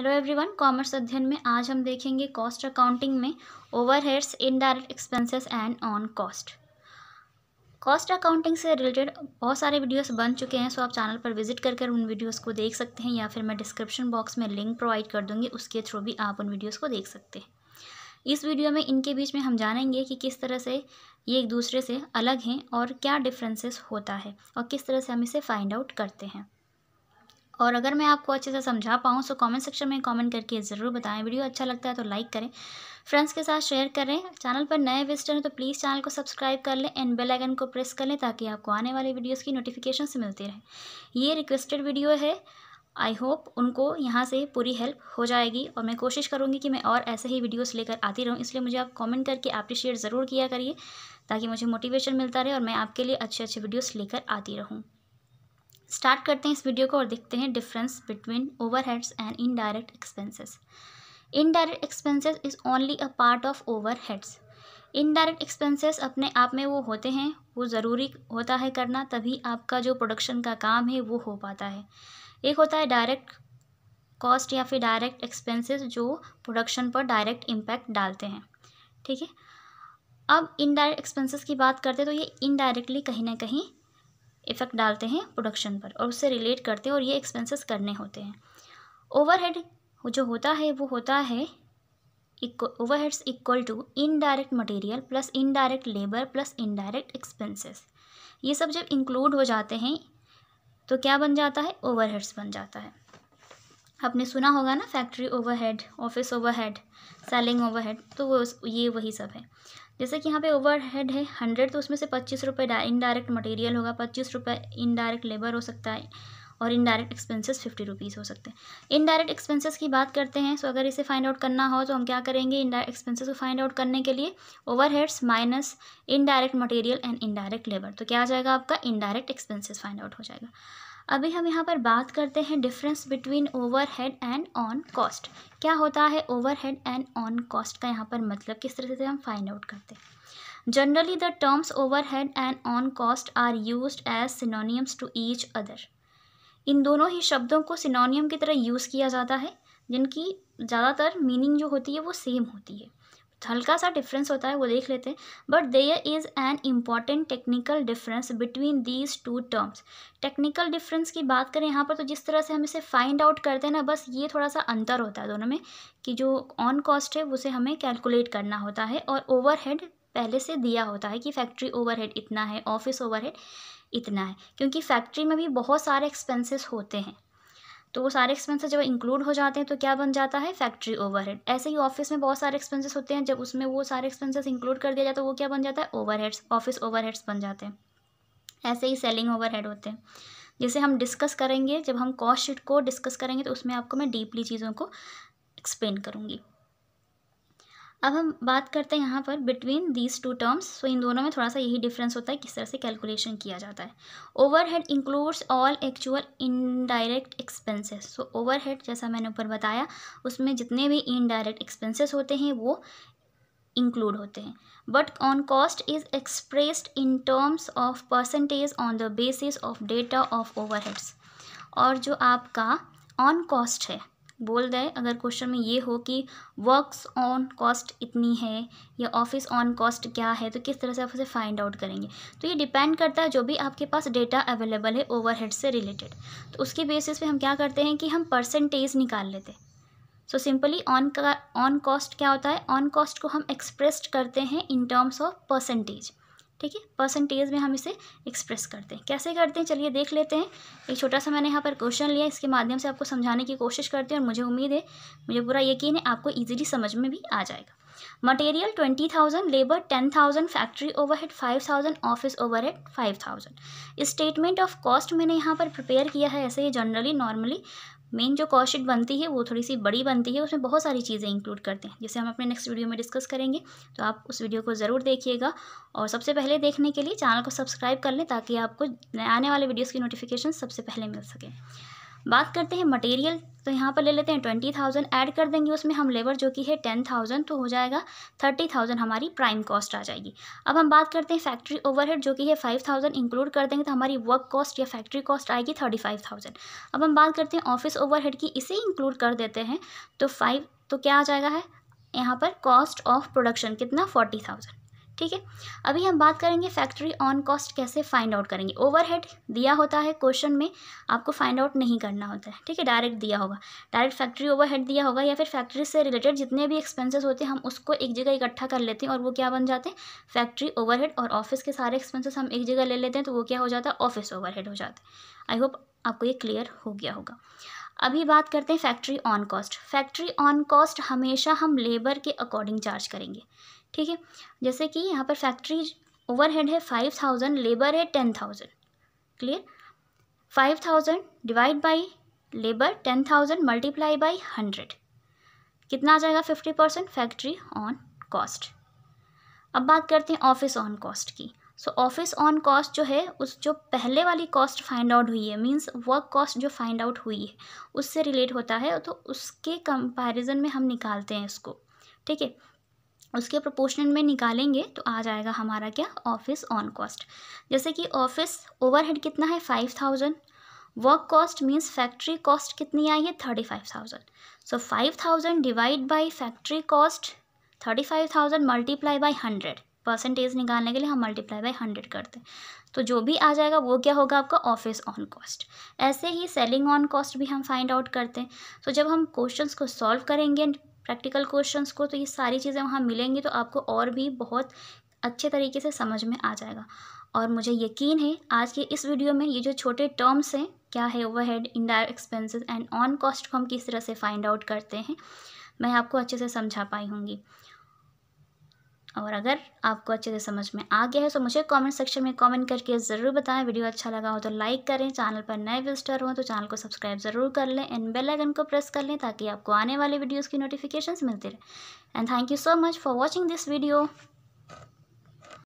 hello everyone commerce अध्ययन में आज हम देखेंगे कॉस्ट अकाउंटिंग में overheads indirect expenses and on cost cost accounting से रिलेटेड बहुत सारे वीडियोस बन चुके हैं सो आप चैनल पर विजिट कर कर उन वीडियोस को देख सकते हैं या फिर मैं डिस्क्रिप्शन बॉक्स में लिंक प्रोवाइड कर दूँगी उसके थ्रू भी आप उन वीडियोज़ को देख सकते हैं इस वीडियो में इनके बीच में हम जानेंगे कि किस तरह से ये एक दूसरे से अलग हैं और क्या डिफ्रेंसेस होता है और किस तरह से हम इसे फाइंड आउट करते हैं और अगर मैं आपको अच्छे से समझा पाऊँ तो कमेंट सेक्शन में कमेंट करके ज़रूर बताएं वीडियो अच्छा लगता है तो लाइक करें फ्रेंड्स के साथ शेयर करें चैनल पर नए विजिटर हैं तो प्लीज़ चैनल को सब्सक्राइब कर लें एंड बेल आइकन को प्रेस कर लें ताकि आपको आने वाली वीडियोज़ की नोटिफिकेशन से मिलती रहे ये रिक्वेस्टेड वीडियो है आई होप उनको यहाँ से पूरी हेल्प हो जाएगी और मैं कोशिश करूँगी कि मैं और ऐसे ही वीडियोस लेकर आती रहूँ इसलिए मुझे आप कमेंट करके अप्रिशिएट ज़रूर किया करिए ताकि मुझे मोटिवेशन मिलता रहे और मैं आपके लिए अच्छे अच्छे वीडियोस लेकर आती रहूँ स्टार्ट करते हैं इस वीडियो को और देखते हैं difference between overheads and indirect expenses indirect expenses is only a part of overheads indirect expenses अपने आप में वो होते हैं वो ज़रूरी होता है करना तभी आपका जो प्रोडक्शन का काम है वो हो पाता है एक होता है डायरेक्ट कॉस्ट या फिर डायरेक्ट एक्सपेंसेस जो प्रोडक्शन पर डायरेक्ट इम्पैक्ट डालते हैं ठीक है अब इनडायरेक्ट एक्सपेंसेस की बात करते हैं तो ये इनडायरेक्टली कहीं ना कहीं इफ़ेक्ट डालते हैं प्रोडक्शन पर और उससे रिलेट करते हैं और ये एक्सपेंसेस करने होते हैं ओवरहेड जो होता है वो होता है overheads equal to indirect material plus indirect labour plus indirect expenses ये सब जब इंक्लूड हो जाते हैं तो क्या बन जाता है ओवरहेड्स बन जाता है आपने सुना होगा ना factory overhead office overhead selling overhead तो वो ये वही सब है जैसे कि यहाँ पे ओवरहेड है हंड्रेड तो उसमें से पच्चीस रुपये इनडायरेक्ट मटेरियल होगा पच्चीस रुपये इनडायरेक्ट लेबर हो सकता है और इनडायरेक्ट एक्सपेंसेस फिफ्टी रुपीज़ हो सकते हैं इनडायरेक्ट एक्सपेंसेस की बात करते हैं सो अगर इसे फाइंड आउट करना हो तो हम क्या करेंगे इनडायरेक्ट एक्सपेंसेस को फाइंड आउट करने के लिए overheads minus indirect material and indirect labour तो क्या आ जाएगा आपका इनडायरेक्ट एक्सपेंसेस फाइंड आउट हो जाएगा अभी हम यहाँ पर बात करते हैं difference between overhead and on cost क्या होता है ओवरहेड एंड ऑन कॉस्ट का यहाँ पर मतलब किस तरह से हम फाइंड आउट करते हैं generally the terms overhead and on cost are use as synonyms to each other इन दोनों ही शब्दों को सिनोनियम की तरह यूज़ किया जाता है जिनकी ज़्यादातर मीनिंग जो होती है वो सेम होती है हल्का सा डिफरेंस होता है वो देख लेते हैं but there is an important technical difference between these two terms technical difference की बात करें यहाँ पर तो जिस तरह से हम इसे फाइंड आउट करते हैं ना बस ये थोड़ा सा अंतर होता है दोनों में कि जो ऑन कॉस्ट है उसे हमें कैलकुलेट करना होता है और ओवरहेड पहले से दिया होता है कि फैक्ट्री ओवरहेड इतना है ऑफिस ओवरहेड इतना है क्योंकि फैक्ट्री में भी बहुत सारे एक्सपेंसेस होते हैं तो वो सारे एक्सपेंसेस जब इंक्लूड हो जाते हैं तो क्या बन जाता है फैक्ट्री ओवरहेड ऐसे ही ऑफिस में बहुत सारे एक्सपेंसेस होते हैं जब उसमें वो सारे एक्सपेंसेस इंक्लूड कर दिया जाए तो वो क्या बन जाता है ओवरहेड्स ऑफिस ओवरहेड्स बन जाते हैं ऐसे ही सेलिंग ओवरहेड होते हैं जिसे हम डिस्कस करेंगे जब हम कॉस्ट शीट को डिस्कस करेंगे तो उसमें आपको मैं डीपली चीज़ों को एक्सप्लेन करूँगी अब हम बात करते हैं यहाँ पर between these two terms so इन दोनों में थोड़ा सा यही डिफरेंस होता है किस तरह से कैलकुलेशन किया जाता है overhead includes all actual indirect expenses so overhead जैसा मैंने ऊपर बताया उसमें जितने भी इनडायरेक्ट एक्सपेंसेस होते हैं वो इंक्लूड होते हैं but on cost is expressed in terms of percentage on the basis of data of overheads और जो आपका ऑन कॉस्ट है बोल दें अगर क्वेश्चन में ये हो कि वर्क्स ऑन कॉस्ट इतनी है या ऑफिस ऑन कॉस्ट क्या है तो किस तरह से आप उसे फाइंड आउट करेंगे तो ये डिपेंड करता है जो भी आपके पास डेटा अवेलेबल है ओवरहेड से रिलेटेड तो उसके बेसिस पे हम क्या करते हैं कि हम परसेंटेज निकाल लेते हैं सो सिंपली ऑन का ऑन कॉस्ट क्या होता है ऑन कॉस्ट को हम एक्सप्रेस करते हैं इन टर्म्स ऑफ परसेंटेज ठीक है परसेंटेज में हम इसे एक्सप्रेस करते हैं कैसे करते हैं चलिए देख लेते हैं एक छोटा सा मैंने यहाँ पर क्वेश्चन लिया इसके माध्यम से आपको समझाने की कोशिश करते हैं और मुझे उम्मीद है मुझे पूरा यकीन है आपको ईजिली समझ में भी आ जाएगा material twenty thousand labour ten thousand factory overhead five thousand office overhead five thousand statement of cost मैंने यहाँ पर प्रिपेयर किया है ऐसे ही जनरली नॉर्मली मेन जो कॉशिट बनती है वो थोड़ी सी बड़ी बनती है उसमें बहुत सारी चीज़ें इंक्लूड करते हैं जिसे हम अपने नेक्स्ट वीडियो में डिस्कस करेंगे तो आप उस वीडियो को ज़रूर देखिएगा और सबसे पहले देखने के लिए चैनल को सब्सक्राइब कर लें ताकि आपको आने वाले वीडियोज़ की नोटिफिकेशन सबसे पहले मिल सके बात करते हैं मटेरियल तो यहाँ पर ले लेते हैं ट्वेंटी थाउजेंड ऐड कर देंगे उसमें हम लेबर जो कि है टेन थाउजेंड तो हो जाएगा थर्टी थाउजेंड हमारी प्राइम कॉस्ट आ जाएगी अब हम बात करते हैं फैक्ट्री ओवरहेड जो कि है फाइव थाउजेंड इंक्लूड कर देंगे तो हमारी वर्क कॉस्ट या फैक्ट्री कॉस्ट आएगी थर्टी फाइव थाउजेंड अब हम बात करते हैं ऑफिस हेड की इसे इंक्लूड कर देते हैं तो फाइव तो क्या आ जाएगा है यहाँ पर कॉस्ट ऑफ प्रोडक्शन कितना फोर्टी थाउजेंड ठीक है अभी हम बात करेंगे फैक्ट्री ऑन कॉस्ट कैसे फाइंड आउट करेंगे ओवरहेड दिया होता है क्वेश्चन में आपको फाइंड आउट नहीं करना होता है ठीक है डायरेक्ट दिया होगा डायरेक्ट फैक्ट्री ओवरहेड दिया होगा या फिर फैक्ट्री से रिलेटेड जितने भी एक्सपेंसेस होते हैं हम उसको एक जगह इकट्ठा कर लेते हैं और वो क्या बन जाते हैं फैक्ट्री ओवरहेड और ऑफिस के सारे एक्सपेंसेस हम एक जगह ले लेते हैं तो वो क्या हो जाता है ऑफिस ओवरहेड हो जाता है आई होप आपको ये क्लियर हो गया होगा अभी बात करते हैं factory on cost factory on cost हमेशा हम लेबर के अकॉर्डिंग चार्ज करेंगे ठीक है जैसे कि यहाँ पर फैक्ट्री ओवरहेड है फाइव थाउजेंड लेबर है ten thousand clear five thousand divide by labour ten thousand multiply by hundred कितना आ जाएगा fifty percent factory on cost अब बात करते हैं ऑफिस ऑन कॉस्ट की सो ऑफिस ऑन कॉस्ट जो है उस जो पहले वाली कॉस्ट फाइंड आउट हुई है मींस वर्क कॉस्ट जो फाइंड आउट हुई है उससे रिलेट होता है तो उसके कंपैरिजन में हम निकालते हैं इसको ठीक है उसके प्रोपोर्शन में निकालेंगे तो आ जाएगा हमारा क्या ऑफिस ऑन कॉस्ट जैसे कि ऑफिस ओवरहेड कितना है five thousand work cost means factory cost कितनी आई है thirty five thousand so five thousand divide by factory cost thirty five thousand multiply by hundred percentage निकालने के लिए हम मल्टीप्लाई बाई हंड्रेड करते हैं तो जो भी आ जाएगा वो क्या होगा आपका ऑफिस ऑन कॉस्ट ऐसे ही सेलिंग ऑन कॉस्ट भी हम फाइंड आउट करते हैं तो जब हम क्वेश्चंस को सॉल्व करेंगे प्रैक्टिकल क्वेश्चंस को तो ये सारी चीज़ें वहाँ मिलेंगी तो आपको और भी बहुत अच्छे तरीके से समझ में आ जाएगा और मुझे यकीन है आज के इस वीडियो में ये जो छोटे टर्म्स हैं क्या है overhead indirect expenses and on cost को हम किस तरह से फाइंड आउट करते हैं मैं आपको अच्छे से समझा पाई हूँगी और अगर आपको अच्छे से समझ में आ गया है तो मुझे कमेंट सेक्शन में कमेंट करके ज़रूर बताएं वीडियो अच्छा लगा हो तो लाइक करें चैनल पर नए विजिटर हों तो चैनल को सब्सक्राइब ज़रूर कर लें एंड बेल आइकन को प्रेस कर लें ताकि आपको आने वाले वीडियोस की नोटिफिकेशंस मिलती रहे and thank you so much for watching this video